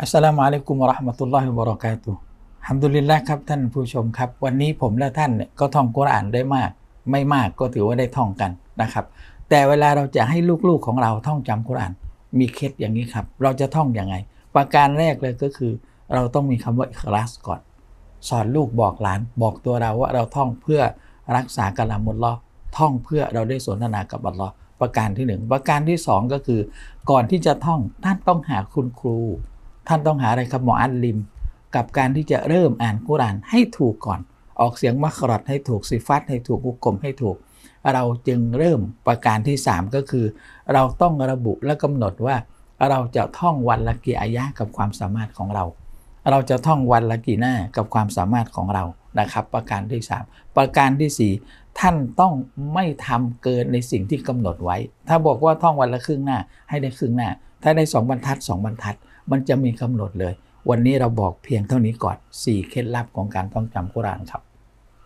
อัสสลามุอะลัยกุมะราะห์มะตุลลอฮิวะบะเราะกาตุฮัมดุลิลล์ครับท่านผู้ชมครับ วันนี้ผมและท่านเนี่ยก็ท่องกุรอานได้มาก ไม่มากก็ถือว่าได้ท่องกันนะครับ แต่เวลาเราจะให้ลูกๆของเราท่องจำกุรอาน มีเคล็ดอย่างนี้ครับ เราจะท่องอยังไง ประการแรกเลยก็คือ เราต้องมีคำว่าอิคลาสก่อนสอนลูกบอกหลานบอกตัวเราว่าเราท่องเพื่อรักษากะลามุลลอท่องเพื่อเราได้สนทนากับอัลลอฮ์ประการที่หนึ่งประการที่สองก็คือก่อนที่จะท่องท่านต้องหาคุณครูท่านต้องหาอะไรครับหมออัลลิม กับการที่จะเริ่มอ่านกุรานให้ถูกก่อน ออกเสียงมักรดให้ถูกสิฟัตให้ถูกกุกลมให้ถูก เราจึงเริ่มประการที่ 3 ก็คือ เราต้องระบุและกำหนดว่าเราจะท่องวันละกี่อายะกับความสามารถของเรา เราจะท่องวันละกี่หน้ากับความสามารถของเรานะครับ ประการที่ 3 ประการที่ 4 ท่านต้องไม่ทำเกินในสิ่งที่กำหนดไว้ ถ้าบอกว่าท่องวันละครึ่งหน้าให้ได้ครึ่งหน้า ถ้าได้2บรรทัด2บรรทัดมันจะมีกำหนดเลย วันนี้เราบอกเพียงเท่านี้ก่อน4เคล็ดลับของการท่องจำกุรานครับ